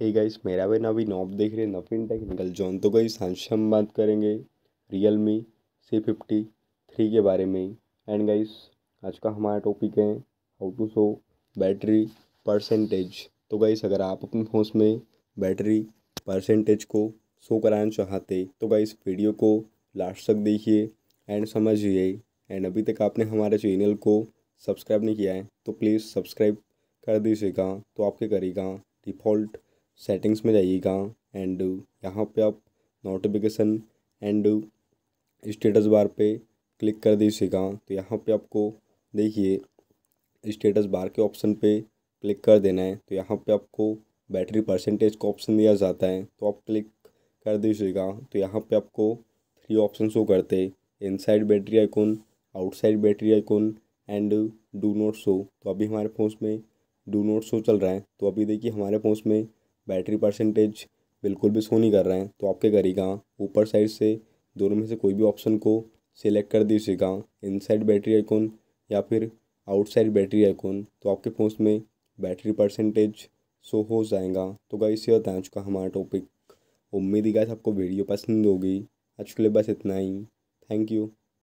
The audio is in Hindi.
हे गाइस मेरा भाई नवीन नॉब देख रहे हैं नवीन टेक्निकल जॉन तो गाइस सांश हम बात करेंगे Realme C fifty three के बारे में एंड गाइस आज का हमारा टॉपिक है how to show battery percentage तो गाइस अगर आप अपने फोन में बैटरी परसेंटेज को शो कराना चाहते तो गाइस वीडियो को लास्ट तक देखिए एंड समझिए एंड अभी तक आपने हमारे चैनल को सब्सक्राइब नहीं किया है तो प्लीज़ सब्सक्राइब कर दीजिएगा तो आपके करेगा डिफ़ॉल्ट सेटिंग्स में जाइएगा एंड यहाँ पे आप नोटिफिकेशन एंड स्टेटस बार पे क्लिक कर दीजिएगा तो यहाँ पे आपको देखिए स्टेटस बार के ऑप्शन पे क्लिक कर देना है तो यहाँ पे आपको बैटरी परसेंटेज का ऑप्शन दिया जाता है तो आप क्लिक कर दीजिएगा तो यहाँ पे आपको थ्री ऑप्शन शो करते inside battery icon outside battery icon and do not show तो अभी हमारे फोन में डू नोट शो चल रहा है तो अभी देखिए हमारे फोन में बैटरी परसेंटेज बिल्कुल भी सो नहीं कर रहे हैं तो आपके करेगा ऊपर साइड से दोनों में से कोई भी ऑप्शन को सिलेक्ट कर दीजिएगा इनसाइड बैटरी आइकॉन या फिर आउटसाइड बैटरी आइकॉन तो आपके फ़ोन में बैटरी परसेंटेज सो हो जाएगा तो गाइस ये बताया चुका हमारा टॉपिक उम्मीद ही गाइस आपको वीडियो पसंद होगी आज के लिए बस इतना ही थैंक यू